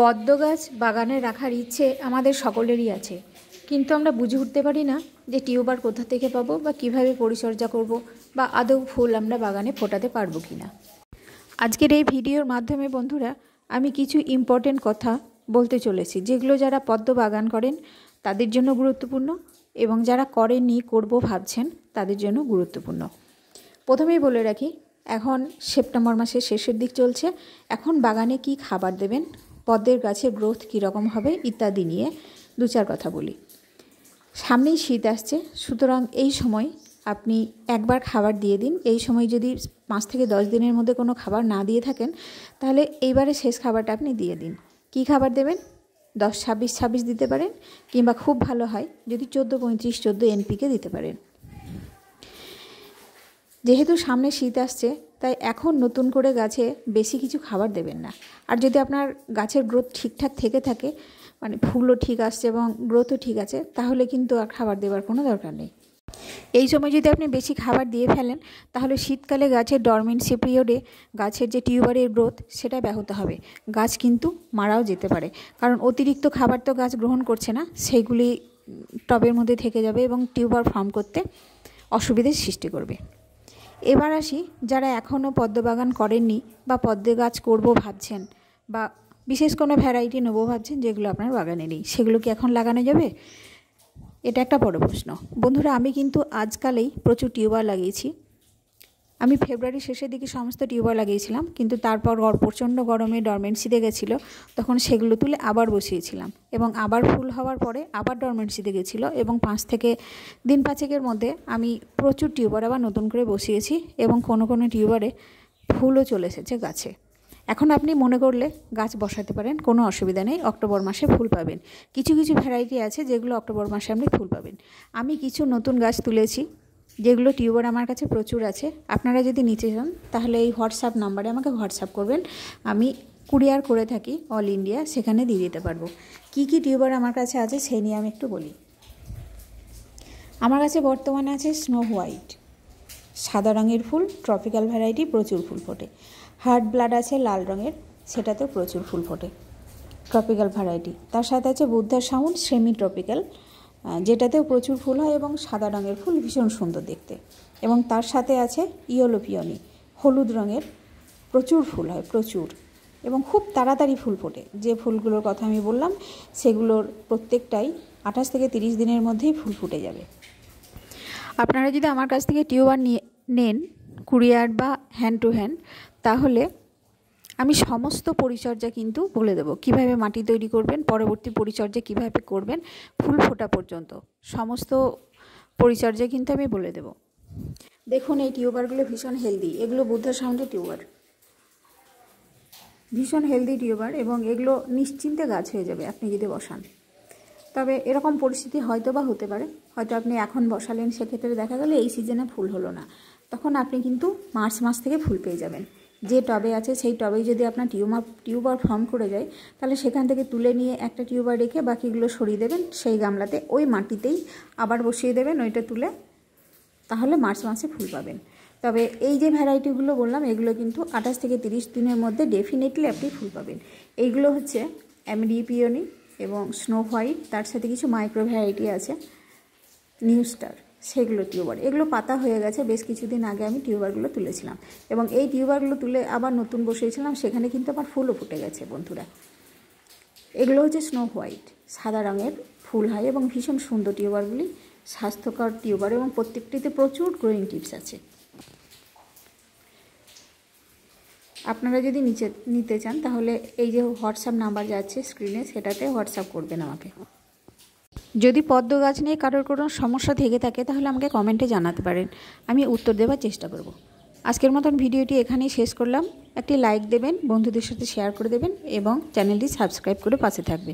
পদ্ম গাছ বাগানে রাখার ইচ্ছে আমাদের সকলেরই আছে কিন্তু আমরা বুঝে উঠতে পারি না যে টিউবার কোথা থেকে পাবো বা কিভাবে পরিচর্যা করব বা আদৌ ফুল আমরা বাগানে ফোটাতে পারবো কি না আজকের এই ভিডিওর মাধ্যমে বন্ধুরা আমি কিছু ইম্পর্টেন্ট কথা বলতে চলেছি যেগুলো যারা পদ্ম বাগান করেন তাদের জন্য গুরুত্বপূর্ণ এবং যারা করেনি করব ভাবছেন তাদের জন্য গুরুত্বপূর্ণ প্রথমেই বলে রাখি এখন সেপ্টেম্বর মাসের শেষের দিক চলছে এখন বাগানে কি খাবার দেবেন পদ্মের গাছের গ্রোথ কীরকম হবে ইত্যাদি নিয়ে দু চার কথা বলি সামনেই শীত আসছে সুতরাং এই সময় আপনি একবার খাবার দিয়ে দিন এই সময় যদি পাঁচ থেকে দশ দিনের মধ্যে কোনো খাবার না দিয়ে থাকেন তাহলে এইবারে শেষ খাবারটা আপনি দিয়ে দিন কি খাবার দেবেন দশ ছাব্বিশ ছাব্বিশ দিতে পারেন কিংবা খুব ভালো হয় যদি চোদ্দো পঁয়ত্রিশ চোদ্দো এনপিকে দিতে পারেন যেহেতু সামনে শীত আসছে তাই এখন নতুন করে গাছে বেশি কিছু খাবার দেবেন না আর যদি আপনার গাছের গ্রোথ ঠিকঠাক থেকে থাকে মানে ফুলও ঠিক আসছে এবং গ্রোথও ঠিক আছে তাহলে কিন্তু আর খাবার দেওয়ার কোনো দরকার নেই এই সময় যদি আপনি বেশি খাবার দিয়ে ফেলেন তাহলে শীতকালে গাছের ডরমেন্সি পিরিয়ডে গাছের যে টিউবারের গ্রোথ সেটা ব্যাহত হবে গাছ কিন্তু মারাও যেতে পারে কারণ অতিরিক্ত খাবার তো গাছ গ্রহণ করছে না সেইগুলি টবের মধ্যে থেকে যাবে এবং টিউবার ফর্ম করতে অসুবিধের সৃষ্টি করবে এবার আসি যারা এখনও পদ্মবাগান করেননি বা পদ্মে গাছ করব ভাবছেন বা বিশেষ কোনো ভ্যারাইটি নেবো ভাবছেন যেগুলো আপনার বাগানে নেই সেগুলো কি এখন লাগানো যাবে এটা একটা বড় প্রশ্ন বন্ধুরা আমি কিন্তু আজকালেই প্রচুর টিউবার লাগিয়েছি আমি ফেব্রুয়ারি শেষের দিকে সমস্ত টিউবার লাগিয়েছিলাম কিন্তু তারপর প্রচণ্ড গরমে ডরমেন্সিতে গেছিলো তখন সেগুলো তুলে আবার বসিয়েছিলাম এবং আবার ফুল হওয়ার পরে আবার ডরমেন্সিতে গেছিলো এবং পাঁচ থেকে দিন পাঁচেকের মধ্যে আমি প্রচুর টিউবার আবার নতুন করে বসিয়েছি এবং কোনো কোনো টিউবারে ফুলও চলে এসেছে গাছে এখন আপনি মনে করলে গাছ বসাতে পারেন কোনো অসুবিধা নেই অক্টোবর মাসে ফুল পাবেন কিছু কিছু ভ্যারাইটি আছে যেগুলো অক্টোবর মাসে আপনি ফুল পাবেন আমি কিছু নতুন গাছ তুলেছি যেগুলো টিউবার আমার কাছে প্রচুর আছে আপনারা যদি নিতে চান তাহলে এই হোয়াটসঅ্যাপ নাম্বারে আমাকে হোয়াটসঅ্যাপ করবেন আমি কুরিয়ার করে থাকি অল ইন্ডিয়া সেখানে দিয়ে দিতে পারবো কি কি টিউবার আমার কাছে আছে সেই নিয়ে আমি একটু বলি আমার কাছে বর্তমানে আছে স্নো হোয়াইট সাদা রঙের ফুল ট্রপিক্যাল ভ্যারাইটি প্রচুর ফুল ফোটে হার্ট ব্লাড আছে লাল রঙের সেটাতেও প্রচুর ফুল ফোটে ট্রপিক্যাল ভ্যারাইটি তার সাথে আছে বুদ্ধার সাউন্ড সেমি ট্রপিক্যাল যেটাতেও প্রচুর ফুল হয় এবং সাদা রঙের ফুল ভীষণ সুন্দর দেখতে এবং তার সাথে আছে ইয়েলো হলুদ রঙের প্রচুর ফুল হয় প্রচুর এবং খুব তাড়াতাড়ি ফুল ফোটে যে ফুলগুলোর কথা আমি বললাম সেগুলোর প্রত্যেকটাই আঠাশ থেকে তিরিশ দিনের মধ্যেই ফুল ফুটে যাবে আপনারা যদি আমার কাছ থেকে টিউবার নিয়ে নেন কুরিয়ার বা হ্যান্ড টু হ্যান্ড তাহলে আমি সমস্ত পরিচর্যা কিন্তু বলে দেবো কিভাবে মাটি তৈরি করবেন পরবর্তী পরিচর্যা কিভাবে করবেন ফুল ফোটা পর্যন্ত সমস্ত পরিচর্যা কিন্তু আমি বলে দেব দেখুন এই টিউবারগুলো ভীষণ হেলদি এগুলো বুদ্ধা সামনে টিউবার ভীষণ হেলদি টিউবার এবং এগুলো নিশ্চিন্তে গাছ হয়ে যাবে আপনি যদি বসান তবে এরকম পরিস্থিতি হয়তো বা হতে পারে হয়তো আপনি এখন বসালেন সেক্ষেত্রে দেখা গেলে এই সিজনে ফুল হলো না তখন আপনি কিন্তু মার্চ মাস থেকে ফুল পেয়ে যাবেন যে টবে আছে সেই টবেই যদি আপনার টিউমার টিউবার ফর্ম করে যায় তাহলে সেখান থেকে তুলে নিয়ে একটা টিউবার রেখে বাকিগুলো সরিয়ে দেবেন সেই গামলাতে ওই মাটিতেই আবার বসিয়ে দেবেন ওইটা তুলে তাহলে মার্চ মাসে ফুল পাবেন তবে এই যে ভ্যারাইটিগুলো বললাম এগুলো কিন্তু আঠাশ থেকে তিরিশ দিনের মধ্যে ডেফিনেটলি আপনি ফুল পাবেন এইগুলো হচ্ছে অ্যামডিপিওনি এবং স্নো হোয়াইট তার সাথে কিছু মাইক্রো ভ্যারাইটি আছে নিউ স্টার সেগুলো টিউবার এগুলো পাতা হয়ে গেছে বেশ কিছুদিন আগে আমি টিউবারগুলো তুলেছিলাম এবং এই টিউবারগুলো তুলে আবার নতুন বসিয়েছিলাম সেখানে কিন্তু আমার ফুলও ফুটে গেছে বন্ধুরা এগুলো হচ্ছে স্নো হোয়াইট সাদা রঙের ফুল হয় এবং ভীষণ সুন্দর টিউবারগুলি স্বাস্থ্যকর টিউবার এবং প্রত্যেকটিতে প্রচুর গ্রোয়িং টিপস আছে আপনারা যদি নিচে নিতে চান তাহলে এই যে হোয়াটসঅ্যাপ নাম্বার যাচ্ছে স্ক্রিনে সেটাতে হোয়াটসঅ্যাপ করবেন আমাকে যদি পদ্ম গাছ নিয়ে কারোর কোনো সমস্যা থেকে থাকে তাহলে আমাকে কমেন্টে জানাতে পারেন আমি উত্তর দেওয়ার চেষ্টা করব। আজকের মতন ভিডিওটি এখানেই শেষ করলাম একটি লাইক দেবেন বন্ধুদের সাথে শেয়ার করে দেবেন এবং চ্যানেলটি সাবস্ক্রাইব করে পাশে থাকবেন